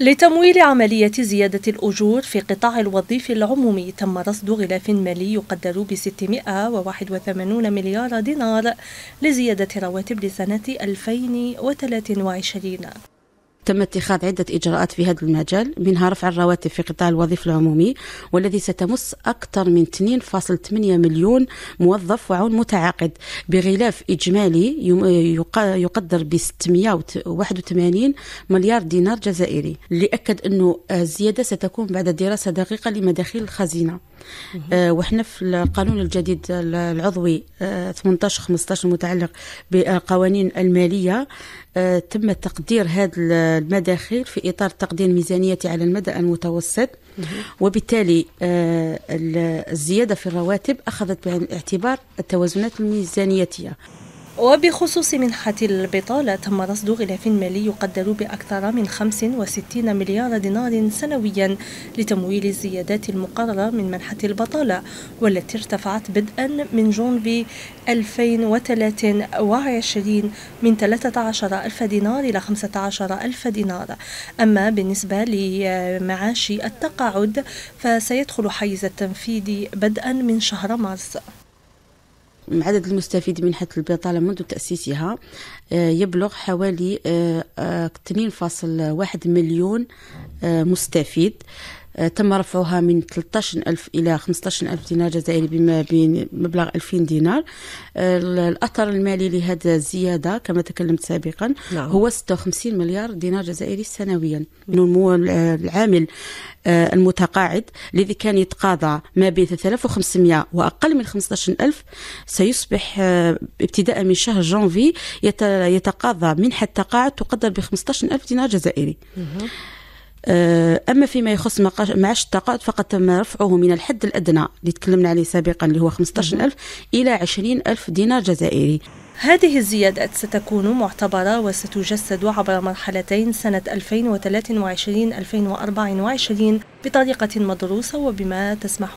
لتمويل عملية زيادة الأجور في قطاع الوظيف العمومي تم رصد غلاف مالي يقدر ب 681 مليار دينار لزيادة رواتب لسنة 2023 تم اتخاذ عدة إجراءات في هذا المجال منها رفع الرواتب في قطاع الوظيفة العمومي والذي ستمس أكثر من 2.8 مليون موظف وعون متعاقد بغلاف إجمالي يقدر ب 681 مليار دينار جزائري اللي أكد أنه الزيادة ستكون بعد دراسة دقيقة لمداخيل الخزينة آه، وحنا في القانون الجديد العضوي 18 آه، 15 المتعلق بالقوانين الماليه آه، تم تقدير هذه المداخيل في اطار تقدير ميزانيه على المدى المتوسط وبالتالي الزياده في الرواتب اخذت بعين الاعتبار التوازنات الميزانيتيه وبخصوص منحة البطالة تم رصد غلاف مالي يقدر بأكثر من 65 مليار دينار سنويا لتمويل الزيادات المقررة من منحة البطالة والتي ارتفعت بدءا من جونفي 2023 من 13 ألف دينار إلى 15 ألف دينار أما بالنسبة لمعاش التقاعد فسيدخل حيز التنفيذ بدءا من شهر مارس عدد المستفيدين من حيث البطالة منذ تأسيسها آه، يبلغ حوالي 2.1 آه، آه، مليون مستفيد آه، تم رفعها من 13000 إلى 15000 دينار جزائري بما بين مبلغ 2000 دينار آه، الأثر المالي لهذا الزيادة كما تكلمت سابقا نعم. هو 56 مليار دينار جزائري سنويا نمو آه، العامل المتقاعد الذي كان يتقاضى ما بين 3500 وأقل من 15000 سيصبح ابتداء من شهر جانفي يتقاضى منحة تقاعد تقدر ب 15000 دينار جزائري أه، أما فيما يخص معاش التقاعد فقد تم رفعه من الحد الأدنى اللي تكلمنا عليه سابقا اللي هو 15000 إلى 20000 دينار جزائري هذه الزيادات ستكون معتبرة وستجسد عبر مرحلتين سنة 2023-2024 بطريقة مدروسة وبما تسمح